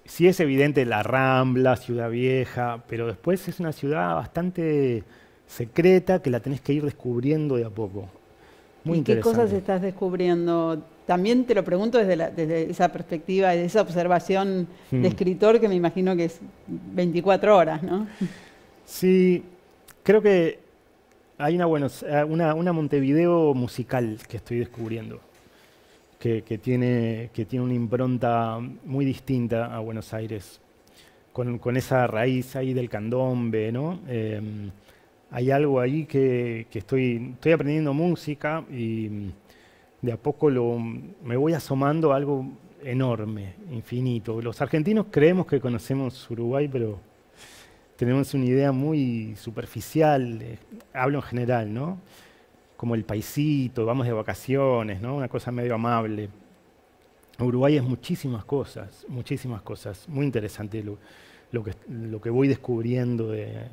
Sí es evidente la Rambla, Ciudad Vieja, pero después es una ciudad bastante secreta que la tenés que ir descubriendo de a poco. Muy ¿Y ¿Qué cosas estás descubriendo? También te lo pregunto desde, esa perspectiva, desde esa observación de hmm. escritor que me imagino que es 24 horas, ¿no? Sí, creo que hay una, Buenos, una, una Montevideo musical que estoy descubriendo, que, tiene, que tiene una impronta muy distinta a Buenos Aires, con, esa raíz ahí del candombe, ¿no? Em, hay algo ahí que, que, estoy, estoy aprendiendo música y de a poco lo, me voy asomando a algo enorme, infinito. Los argentinos creemos que conocemos Uruguay, pero tenemos una idea muy superficial, eh, hablo en general, ¿no? Como el paisito, vamos de vacaciones, ¿no? Una cosa medio amable. Uruguay es muchísimas cosas, muchísimas cosas. Muy interesante lo, que, voy descubriendo de,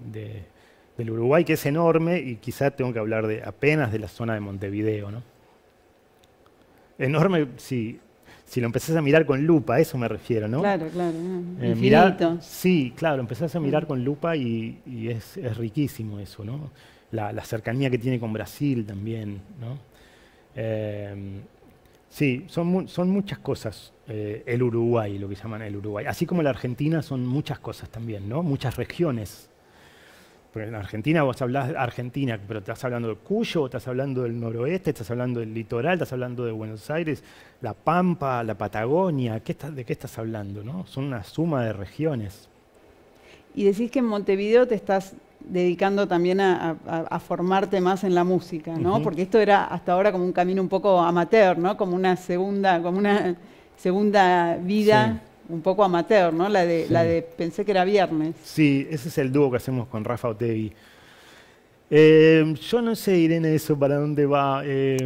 del Uruguay, que es enorme y quizá tengo que hablar de, apenas de la zona de Montevideo, ¿no? Enorme, sí, si lo empezás a mirar con lupa, a eso me refiero, ¿no? Claro, claro. Eh, ah, sí, claro, empezás a mirar mm. con lupa y, es, riquísimo eso, ¿no? La, cercanía que tiene con Brasil también, ¿no? Eh, sí, son, muchas cosas eh, el Uruguay, lo que llaman el Uruguay. Así como la Argentina son muchas cosas también, ¿no? Muchas regiones porque en Argentina vos hablás de Argentina, pero estás hablando de Cuyo, estás hablando del noroeste, estás hablando del litoral, estás hablando de Buenos Aires, la Pampa, la Patagonia, ¿de qué estás hablando? No? Son una suma de regiones. Y decís que en Montevideo te estás dedicando también a, formarte más en la música, ¿no? Porque esto era hasta ahora como un camino un poco amateur, ¿no? Como una segunda, como una segunda vida un poco amateur, ¿no? La de, la de Pensé que era viernes. Sí, ese es el dúo que hacemos con Rafa Otevi. Eh, yo no sé, Irene, eso para dónde va. Eh,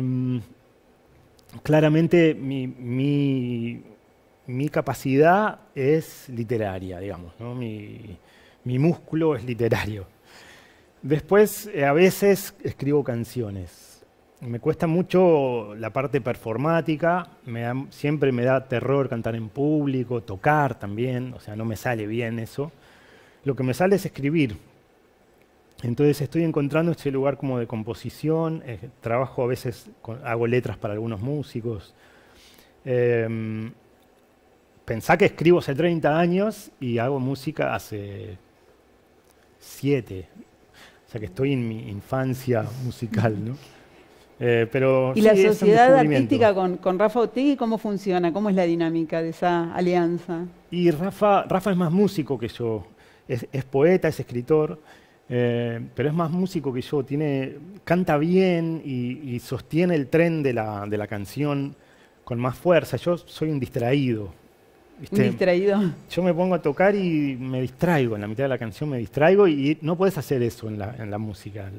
claramente mi, mi, mi, capacidad es literaria, digamos, ¿no? mi, músculo es literario. Después, eh, a veces escribo canciones me cuesta mucho la parte performática, siempre me da terror cantar en público, tocar también, o sea, no me sale bien eso. Lo que me sale es escribir. Entonces estoy encontrando este lugar como de composición, eh, trabajo a veces, hago letras para algunos músicos. Em, pensá que escribo hace 30 años y hago música hace 7. O sea que estoy en mi infancia musical, ¿no? Eh, ¿Y la sociedad artística con, Rafa Oti, cómo funciona? ¿Cómo es la dinámica de esa alianza? Y Rafa, es más músico que yo, es, poeta, es escritor, eh, pero es más músico que yo, Tiene, canta bien y, sostiene el tren de la, canción con más fuerza. Yo soy un distraído. ¿Un distraído? Yo me pongo a tocar y me distraigo, en la mitad de la canción me distraigo y no puedes hacer eso en la, en la música.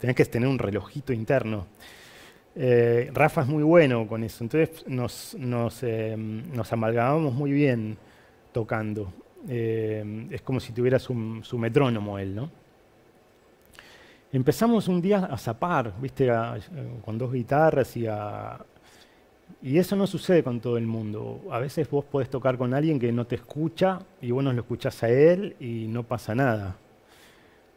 Tenés que tener un relojito interno. Eh, Rafa es muy bueno con eso, entonces nos, nos, eh, muy bien tocando. Eh, es como si tuviera su, metrónomo él, ¿no? Empezamos un día a zapar, ¿viste? con dos guitarras y a... Y eso no sucede con todo el mundo. A veces vos podés tocar con alguien que no te escucha y vos no lo escuchás a él y no pasa nada.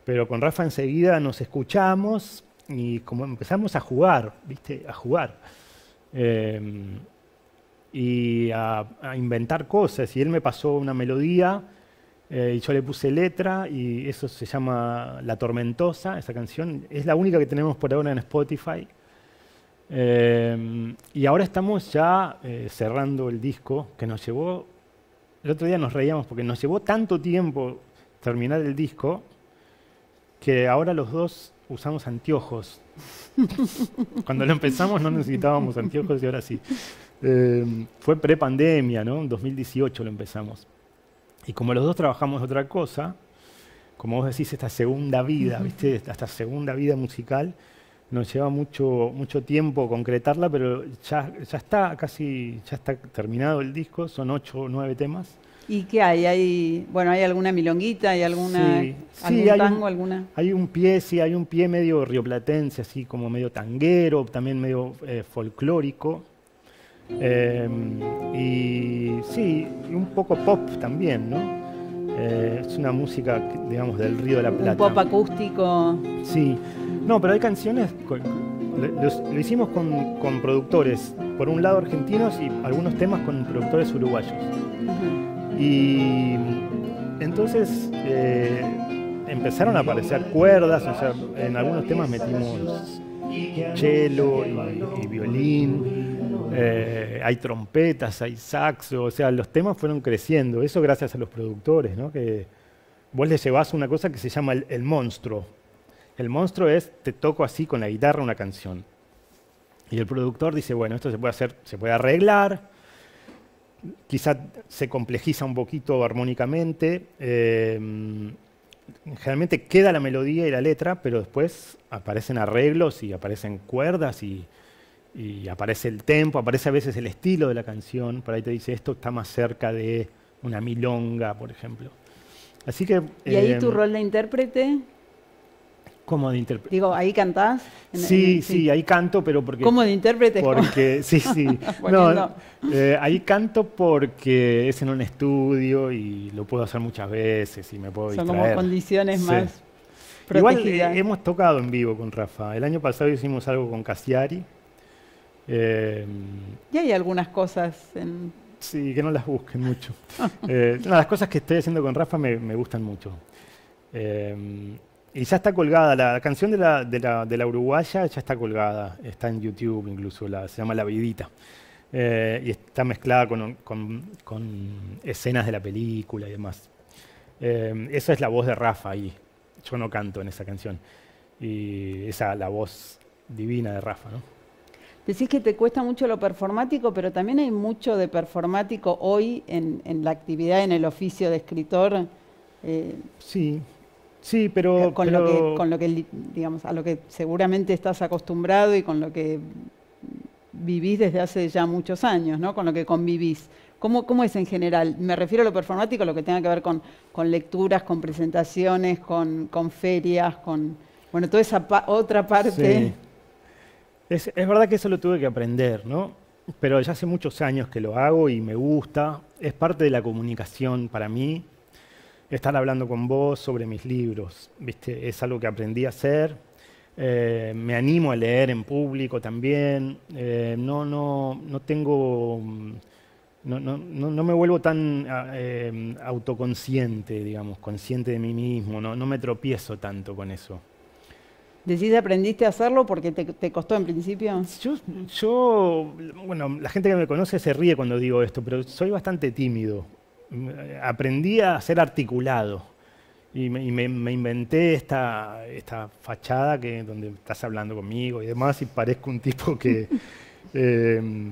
Pero con Rafa enseguida nos escuchamos, y como empezamos a jugar, ¿viste? A jugar. Em, y a, inventar cosas. Y él me pasó una melodía eh, y yo le puse letra y eso se llama La Tormentosa, esa canción. Es la única que tenemos por ahora en Spotify. Em, y ahora estamos ya eh, cerrando el disco que nos llevó, el otro día nos reíamos porque nos llevó tanto tiempo terminar el disco que ahora los dos usamos anteojos. Cuando lo empezamos no necesitábamos anteojos y ahora sí. Eh, fue pre-pandemia, ¿no? En 2018 lo empezamos. Y como los dos trabajamos otra cosa, como vos decís, esta segunda vida, ¿viste? Esta segunda vida musical nos lleva mucho, mucho tiempo concretarla, pero ya, ya está casi, ya está terminado el disco, son ocho o nueve temas. ¿Y qué hay? hay? Bueno, ¿hay alguna milonguita? ¿Hay alguna, sí. tango? alguna? Hay un pie, sí, hay un pie medio rioplatense, así como medio tanguero, también medio eh, folclórico. Em, y sí, un poco pop también, ¿no? Eh, es una música, digamos, del Río de la Plata. pop acústico. Sí. No, pero hay canciones, lo, hicimos con, productores, por un lado argentinos y algunos temas con productores uruguayos. Y entonces eh, empezaron a aparecer cuerdas, o sea, en algunos temas metimos cello y, violín, eh, hay trompetas, hay saxo, o sea, los temas fueron creciendo, eso gracias a los productores, ¿no? Que vos le llevas una cosa que se llama el, monstruo. El monstruo es, te toco así con la guitarra una canción. Y el productor dice, bueno, esto se puede hacer, se puede arreglar, quizá se complejiza un poquito armónicamente. Eh, generalmente queda la melodía y la letra, pero después aparecen arreglos y aparecen cuerdas y, aparece el tempo, aparece a veces el estilo de la canción. Por ahí te dice, esto está más cerca de una milonga, por ejemplo. Así que, ¿Y ahí tu eh, rol de intérprete? Como de intérprete. Digo, ¿ahí cantás? sí, sí, ahí canto, pero porque... ¿Cómo de intérprete? Porque, sí, sí. Eh, ahí canto porque es en un estudio y lo puedo hacer muchas veces y me puedo distraer. Son como condiciones más eh, protegidas. Igual hemos tocado en vivo con Rafa. El año pasado hicimos algo con Cassiari. Eh, y hay algunas cosas en... Sí, que no las busquen mucho. las cosas que estoy haciendo con Rafa me, me gustan mucho. Y ya está colgada, la canción de la, de la, de la uruguaya ya está colgada, está en YouTube incluso, la, se llama La Vidita. Eh, y está mezclada con, escenas de la película y demás. Eh, esa es la voz de Rafa ahí. Yo no canto en esa canción. Y esa la voz divina de Rafa, ¿no? Decís que te cuesta mucho lo performático, pero también hay mucho de performático hoy en, la actividad, en el oficio de escritor. Eh, sí, Sí, eh, pero con, Lo que, digamos, a lo que seguramente estás acostumbrado y con lo que vivís desde hace ya muchos años, ¿no? Con lo que convivís. ¿Cómo, es en general? Me refiero a lo performático, lo que tenga que ver con, lecturas, con presentaciones, con, ferias, con... Bueno, toda esa otra parte... Sí. Es, es, verdad que eso lo tuve que aprender, ¿no? Pero ya hace muchos años que lo hago y me gusta. Es parte de la comunicación para mí estar hablando con vos sobre mis libros. ¿viste? Es algo que aprendí a hacer. Eh, me animo a leer en público también. Eh, no, no, no tengo. Mm, no, me vuelvo tan ah, eh, autoconsciente, digamos, consciente de mí mismo. No, me tropiezo tanto con eso. ¿Decís aprendiste a hacerlo porque te, costó en principio? yo, bueno, la gente que me conoce se ríe cuando digo esto, pero soy bastante tímido aprendí a ser articulado y me, inventé esta, esta, fachada que, donde estás hablando conmigo y demás y parezco un tipo que, em,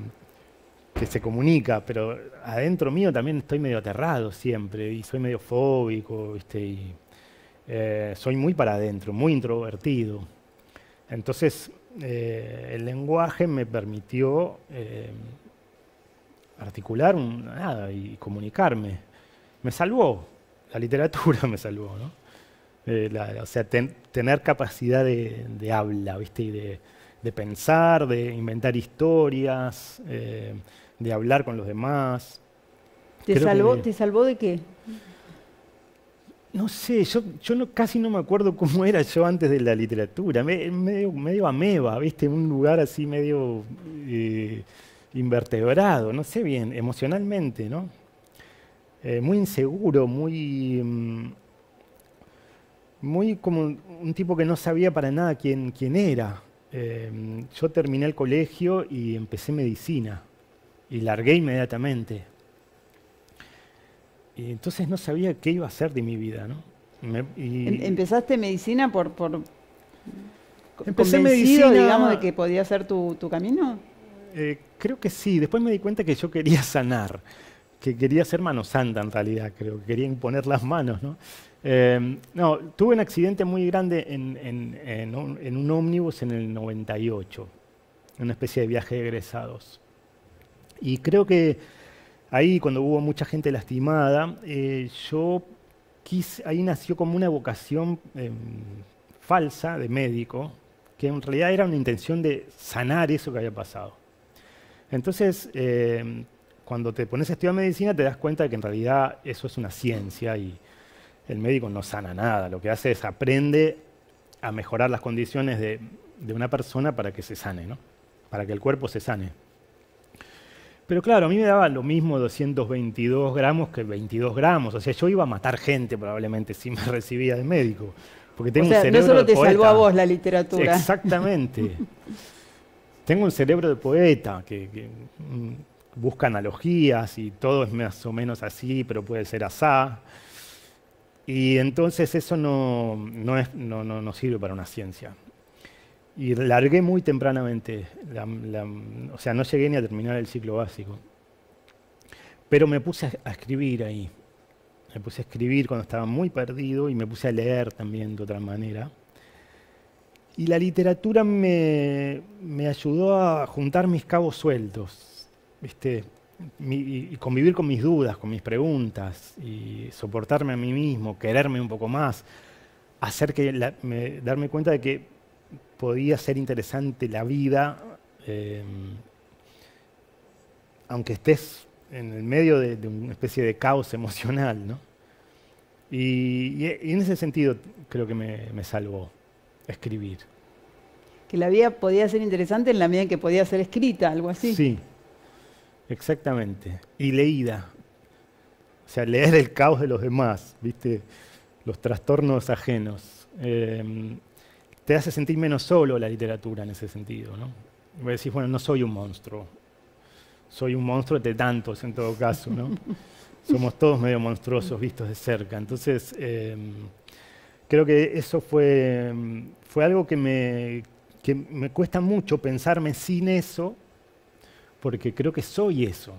que se comunica, pero adentro mío también estoy medio aterrado siempre y soy medio fóbico, eh, soy muy para adentro, muy introvertido. Entonces, eh, el lenguaje me permitió em, articular nada y comunicarme. Me salvó, la literatura me salvó, ¿no? Eh, o sea, tener capacidad de, de, habla, ¿viste? Y de, pensar, de inventar historias, eh, de hablar con los demás. ¿Te salvó, ¿Te salvó de qué? No sé, yo, yo no, casi no me acuerdo cómo era yo antes de la literatura. Me, medio, ameba, ¿viste? Un lugar así medio. Eh, invertebrado, no sé bien, emocionalmente, ¿no? Eh, muy inseguro, muy, mm, muy como un, tipo que no sabía para nada quién, quién era. Em, yo terminé el colegio y empecé medicina y largué inmediatamente. Y entonces no sabía qué iba a hacer de mi vida. ¿no? Em, ¿Empezaste medicina por, por empecé digamos, de que podía ser tu camino? Eh, creo que sí. Después me di cuenta que yo quería sanar, que quería ser mano santa en realidad, creo que quería imponer las manos. ¿no? Em, tuve un accidente muy grande en, un, ómnibus en el 98, en una especie de viaje de egresados. Y creo que ahí, cuando hubo mucha gente lastimada, eh, yo quise, ahí nació como una vocación em, falsa de médico, que en realidad era una intención de sanar eso que había pasado. Entonces, eh, cuando te pones a estudiar medicina, te das cuenta de que en realidad eso es una ciencia y el médico no sana nada. Lo que hace es aprende a mejorar las condiciones de, una persona para que se sane, ¿no? para que el cuerpo se sane. Pero claro, a mí me daba lo mismo 222 gramos que 22 gramos. O sea, yo iba a matar gente probablemente si me recibía de médico. Porque tengo o sea, un cerebro no solo te salvó a vos la literatura. Exactamente. Tengo un cerebro de poeta, que, mm, busca analogías y todo es más o menos así, pero puede ser asá. Y entonces eso no, sirve para una ciencia. Y largué muy tempranamente, o sea, no llegué ni a terminar el ciclo básico. Pero me puse a escribir ahí. Me puse a escribir cuando estaba muy perdido y me puse a leer también de otra manera. Y la literatura me, ayudó a juntar mis cabos sueltos, y convivir con mis dudas, con mis preguntas, y soportarme a mí mismo, quererme un poco más, hacer que darme cuenta de que podía ser interesante la vida, em, aunque estés en el medio de, una especie de caos emocional, ¿no? Y, en ese sentido creo que me salvó escribir. Que la vida podía ser interesante en la medida en que podía ser escrita, algo así. Sí, exactamente. Y leída. O sea, leer el caos de los demás, ¿viste? Los trastornos ajenos. Em, te hace sentir menos solo la literatura en ese sentido, ¿no? Me decís, bueno, no soy un monstruo. Soy un monstruo de tantos, en todo caso, ¿no? Somos todos medio monstruosos vistos de cerca. Entonces. Em, creo que eso fue, mm, algo que me, cuesta mucho pensarme sin eso, porque creo que soy eso.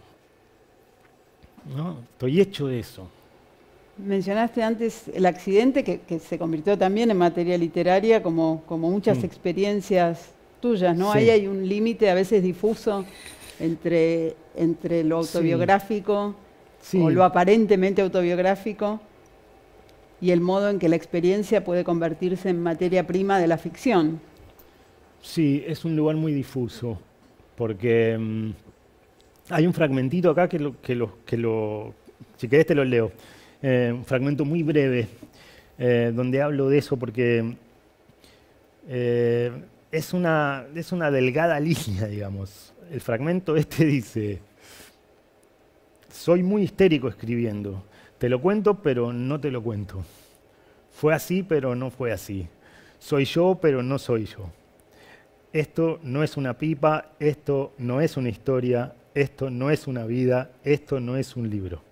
Estoy hecho de eso. Mencionaste antes el accidente que, se convirtió también en materia literaria, como, muchas mm. experiencias tuyas, ¿no? Ahí hay un límite a veces difuso entre, lo autobiográfico o lo aparentemente autobiográfico y el modo en que la experiencia puede convertirse en materia prima de la ficción. Sí, es un lugar muy difuso, porque mm, hay un fragmentito acá que si querés te lo leo, eh, un fragmento muy breve, eh, donde hablo de eso, porque eh, es, una, es una delgada línea, digamos. El fragmento este dice, soy muy histérico escribiendo te lo cuento, pero no te lo cuento. Fue así, pero no fue así. Soy yo, pero no soy yo. Esto no es una pipa, esto no es una historia, esto no es una vida, esto no es un libro.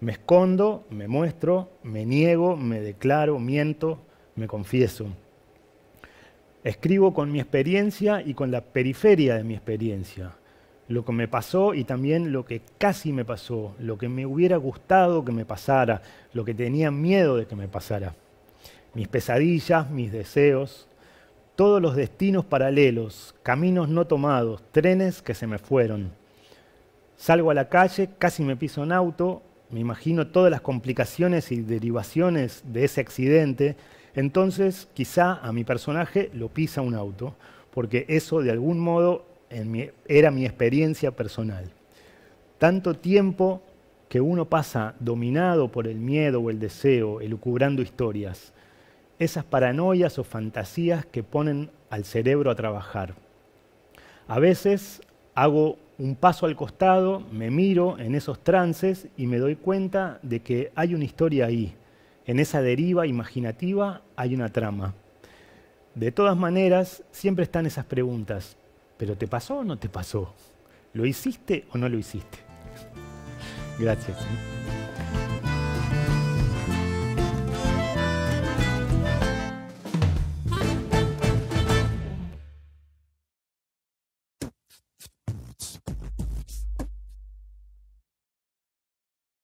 Me escondo, me muestro, me niego, me declaro, miento, me confieso. Escribo con mi experiencia y con la periferia de mi experiencia lo que me pasó y también lo que casi me pasó, lo que me hubiera gustado que me pasara, lo que tenía miedo de que me pasara, mis pesadillas, mis deseos, todos los destinos paralelos, caminos no tomados, trenes que se me fueron. Salgo a la calle, casi me piso un auto, me imagino todas las complicaciones y derivaciones de ese accidente, entonces quizá a mi personaje lo pisa un auto, porque eso de algún modo era mi experiencia personal. Tanto tiempo que uno pasa dominado por el miedo o el deseo, elucubrando historias, esas paranoias o fantasías que ponen al cerebro a trabajar. A veces hago un paso al costado, me miro en esos trances y me doy cuenta de que hay una historia ahí. En esa deriva imaginativa hay una trama. De todas maneras, siempre están esas preguntas pero ¿te pasó o no te pasó? ¿Lo hiciste o no lo hiciste? Gracias. ¿eh?